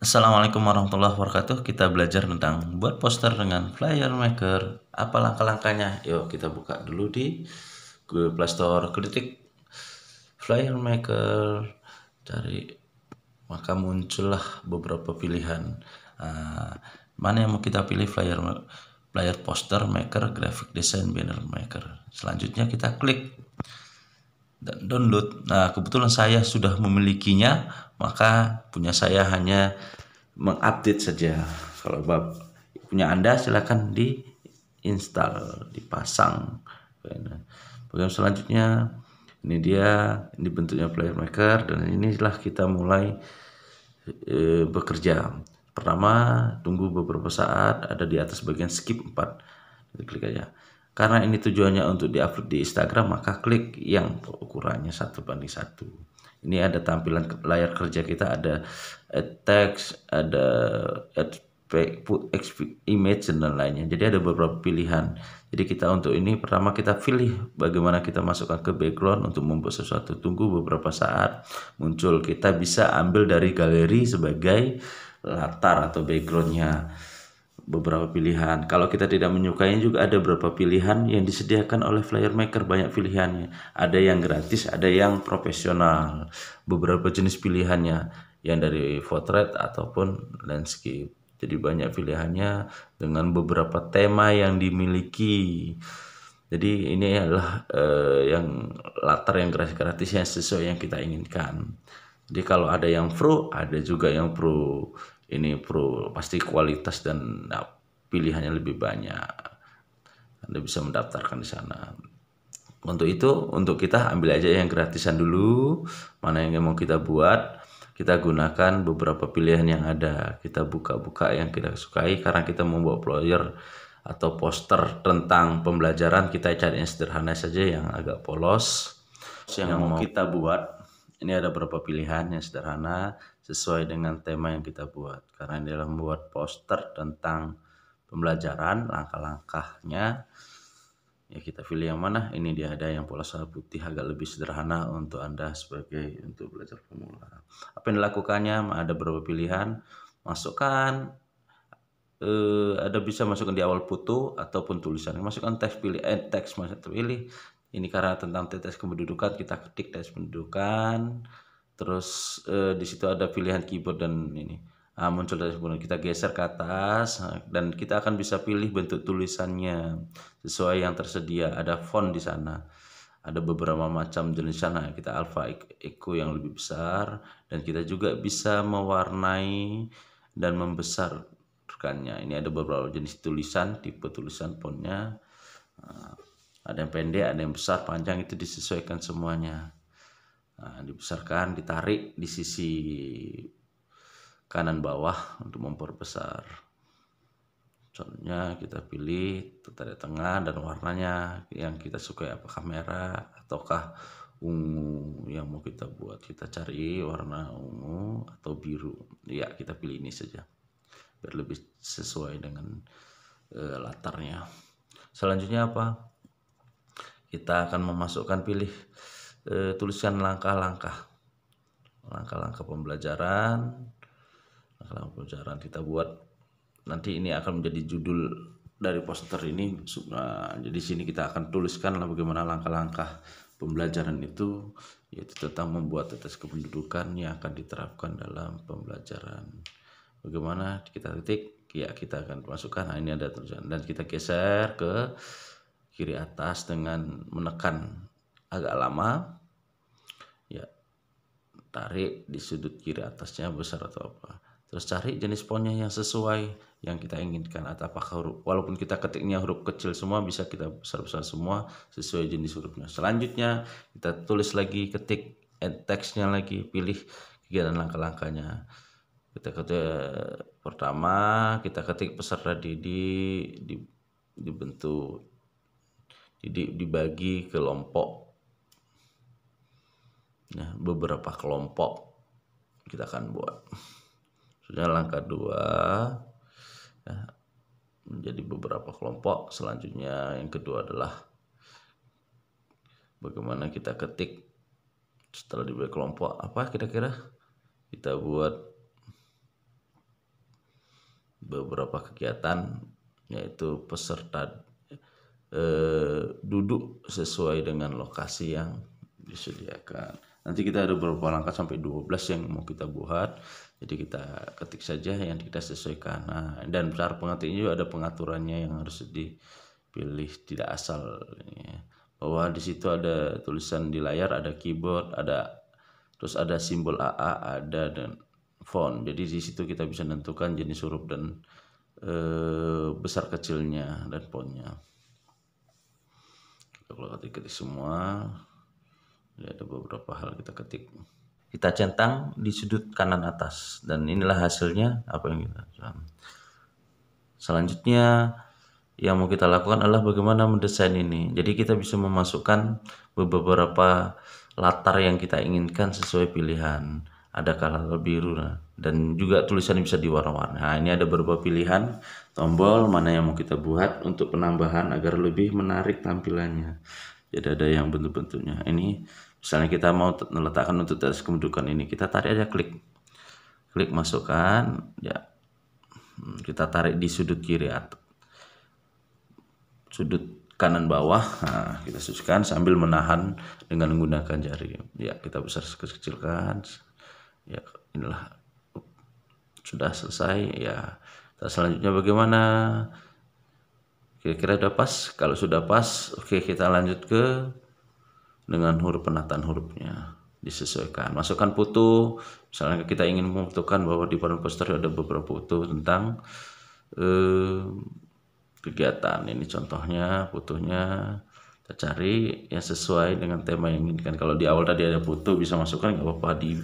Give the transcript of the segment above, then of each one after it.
Assalamualaikum warahmatullahi wabarakatuh Kita belajar tentang buat poster dengan flyer maker Apa langkah-langkahnya? Yuk kita buka dulu di Google Play Store Kritik flyer maker Dari Maka muncullah beberapa pilihan uh, Mana yang mau kita pilih flyer Flyer poster maker, graphic design, banner maker Selanjutnya kita klik dan download. Nah, kebetulan saya sudah memilikinya, maka punya saya hanya mengupdate saja. Kalau bab punya Anda silahkan di install, dipasang. Bagian selanjutnya ini dia, ini bentuknya player maker dan inilah kita mulai e, bekerja. Pertama, tunggu beberapa saat ada di atas bagian skip 4. Klik aja. Karena ini tujuannya untuk diupload di Instagram, maka klik yang ukurannya satu banding satu. Ini ada tampilan layar kerja kita, ada add text, ada add put image dan lainnya. Jadi ada beberapa pilihan. Jadi kita untuk ini pertama kita pilih bagaimana kita masukkan ke background untuk membuat sesuatu. Tunggu beberapa saat muncul. Kita bisa ambil dari galeri sebagai latar atau backgroundnya beberapa pilihan. Kalau kita tidak menyukainya juga ada beberapa pilihan yang disediakan oleh flyer maker banyak pilihannya. Ada yang gratis, ada yang profesional. Beberapa jenis pilihannya yang dari portrait ataupun landscape. Jadi banyak pilihannya dengan beberapa tema yang dimiliki. Jadi ini adalah uh, yang latar yang gratis-gratis yang sesuai yang kita inginkan. Jadi kalau ada yang pro, ada juga yang pro ini pro pasti kualitas dan nah, pilihannya lebih banyak anda bisa mendaftarkan di sana untuk itu untuk kita ambil aja yang gratisan dulu mana yang mau kita buat kita gunakan beberapa pilihan yang ada kita buka-buka yang kita sukai karena kita membawa flyer atau poster tentang pembelajaran kita cari yang sederhana saja yang agak polos yang, yang mau kita buat ini ada beberapa pilihan yang sederhana sesuai dengan tema yang kita buat. Karena ini adalah membuat poster tentang pembelajaran, langkah-langkahnya. Ya kita pilih yang mana? Ini dia ada yang pola saha putih agak lebih sederhana untuk Anda sebagai untuk belajar pemula. Apa yang dilakukannya? Ada beberapa pilihan. Masukkan eh, ada bisa masukkan di awal foto ataupun tulisan. Masukkan teks pilih eh, teks masuk pilih. Ini karena tentang teks kependudukan kita ketik teks pendudukan terus eh, di situ ada pilihan keyboard dan ini ah, muncul dari sebelum kita geser ke atas ah, dan kita akan bisa pilih bentuk tulisannya sesuai yang tersedia ada font di sana ada beberapa macam jenis sana kita alpha e-, echo yang lebih besar dan kita juga bisa mewarnai dan membesarkannya ini ada beberapa jenis tulisan tipe tulisan fontnya ah, ada yang pendek ada yang besar panjang itu disesuaikan semuanya Nah, dibesarkan, ditarik di sisi kanan bawah untuk memperbesar. Contohnya kita pilih tarik tengah dan warnanya yang kita sukai apakah merah ataukah ungu yang mau kita buat. Kita cari warna ungu atau biru. Ya, kita pilih ini saja. Biar lebih sesuai dengan e, latarnya. Selanjutnya apa? Kita akan memasukkan pilih e, tulisan langkah-langkah langkah-langkah pembelajaran langkah-langkah pembelajaran kita buat nanti ini akan menjadi judul dari poster ini nah, jadi sini kita akan tuliskan bagaimana langkah-langkah pembelajaran itu yaitu tentang membuat tetes kependudukan yang akan diterapkan dalam pembelajaran bagaimana kita titik ya kita akan masukkan nah, ini ada tulisan dan kita geser ke kiri atas dengan menekan agak lama ya tarik di sudut kiri atasnya besar atau apa terus cari jenis fontnya yang sesuai yang kita inginkan atau apakah huruf walaupun kita ketiknya huruf kecil semua bisa kita besar besar semua sesuai jenis hurufnya selanjutnya kita tulis lagi ketik teksnya lagi pilih kegiatan langkah-langkahnya kita ketik pertama kita ketik peserta didik dibentuk didik dibagi kelompok Nah, beberapa kelompok kita akan buat. Sudah langkah dua ya, menjadi beberapa kelompok. Selanjutnya yang kedua adalah bagaimana kita ketik setelah dibuat kelompok apa kira-kira kita buat beberapa kegiatan yaitu peserta eh, duduk sesuai dengan lokasi yang disediakan nanti kita ada beberapa langkah sampai 12 yang mau kita buat jadi kita ketik saja yang kita sesuaikan nah, dan besar pengetiknya juga ada pengaturannya yang harus dipilih tidak asal ya. bahwa di situ ada tulisan di layar ada keyboard ada terus ada simbol AA ada dan font jadi di situ kita bisa menentukan jenis huruf dan e, besar kecilnya dan fontnya kalau ketik-ketik semua jadi ada beberapa hal kita ketik. Kita centang di sudut kanan atas dan inilah hasilnya apa yang kita lakukan. Selanjutnya yang mau kita lakukan adalah bagaimana mendesain ini. Jadi kita bisa memasukkan beberapa latar yang kita inginkan sesuai pilihan. Ada lebih biru nah. dan juga tulisan bisa diwarna-warni. Nah, ini ada beberapa pilihan tombol mana yang mau kita buat untuk penambahan agar lebih menarik tampilannya. Jadi ada yang bentuk-bentuknya. Ini misalnya kita mau meletakkan untuk tes kemudukan ini kita tarik aja klik klik masukkan ya hmm, kita tarik di sudut kiri atau sudut kanan bawah nah, kita susukan sambil menahan dengan menggunakan jari ya kita besar kecilkan ya inilah sudah selesai ya kita selanjutnya bagaimana kira-kira udah pas kalau sudah pas oke kita lanjut ke dengan huruf penataan hurufnya disesuaikan. Masukkan putu, misalnya kita ingin membutuhkan bahwa di paruh poster ada beberapa putu tentang eh, kegiatan. Ini contohnya putuhnya kita cari yang sesuai dengan tema yang inginkan. Kalau di awal tadi ada putu bisa masukkan nggak apa-apa di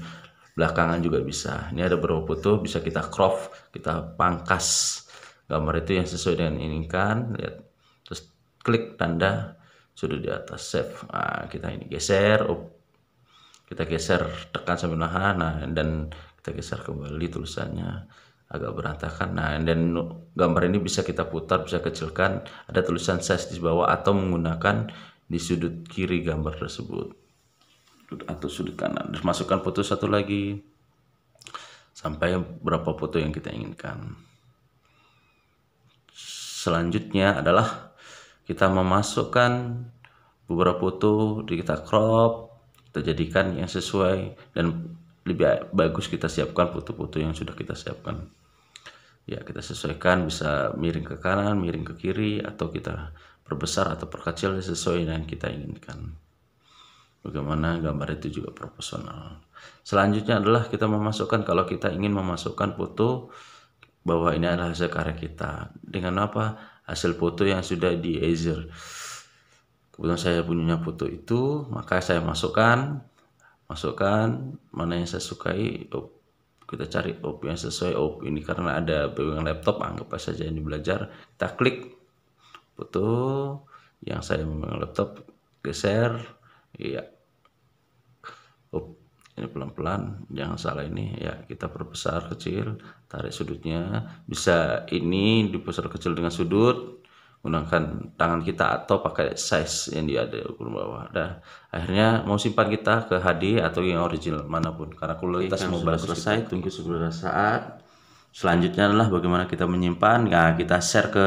belakangan juga bisa. Ini ada beberapa putu bisa kita crop, kita pangkas gambar itu yang sesuai dengan inginkan. Lihat, terus klik tanda sudah di atas save nah, kita ini geser up kita geser tekan sampai nahan nah dan kita geser kembali tulisannya agak berantakan nah dan gambar ini bisa kita putar bisa kecilkan ada tulisan size di bawah atau menggunakan di sudut kiri gambar tersebut atau sudut kanan masukkan foto satu lagi sampai berapa foto yang kita inginkan selanjutnya adalah kita memasukkan beberapa foto di kita crop kita jadikan yang sesuai dan lebih bagus kita siapkan foto-foto yang sudah kita siapkan ya kita sesuaikan bisa miring ke kanan miring ke kiri atau kita perbesar atau perkecil sesuai dengan kita inginkan bagaimana gambar itu juga proporsional selanjutnya adalah kita memasukkan kalau kita ingin memasukkan foto bahwa ini adalah hasil karya kita dengan apa hasil foto yang sudah di Azure kebetulan saya punya foto itu maka saya masukkan masukkan mana yang saya sukai op, kita cari op yang sesuai op ini karena ada beban laptop anggap saja ini belajar kita klik foto yang saya memang laptop geser iya op ini ya, pelan-pelan jangan salah ini ya kita perbesar kecil tarik sudutnya bisa ini diperbesar kecil dengan sudut gunakan tangan kita atau pakai size yang dia ada ukur bawah Dah akhirnya mau simpan kita ke HD atau yang original manapun karena kualitas mau sudah selesai kita. tunggu sebentar saat selanjutnya adalah bagaimana kita menyimpan nah kita share ke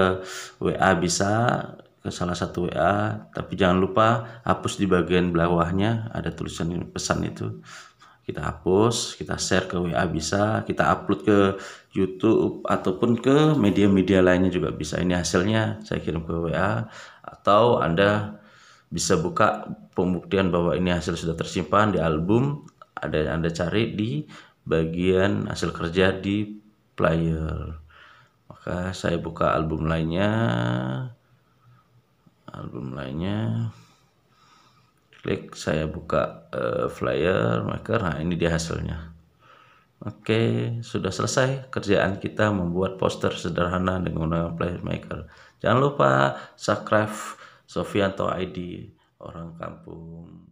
WA bisa ke salah satu WA tapi jangan lupa hapus di bagian bawahnya ada tulisan pesan itu kita hapus, kita share ke WA bisa, kita upload ke YouTube ataupun ke media-media lainnya juga bisa. Ini hasilnya saya kirim ke WA atau Anda bisa buka pembuktian bahwa ini hasil sudah tersimpan di album ada yang Anda cari di bagian hasil kerja di player. Maka saya buka album lainnya. Album lainnya klik saya buka uh, flyer maker nah ini dia hasilnya Oke, sudah selesai kerjaan kita membuat poster sederhana dengan menggunakan Flyer Maker. Jangan lupa subscribe Sofianto ID orang kampung.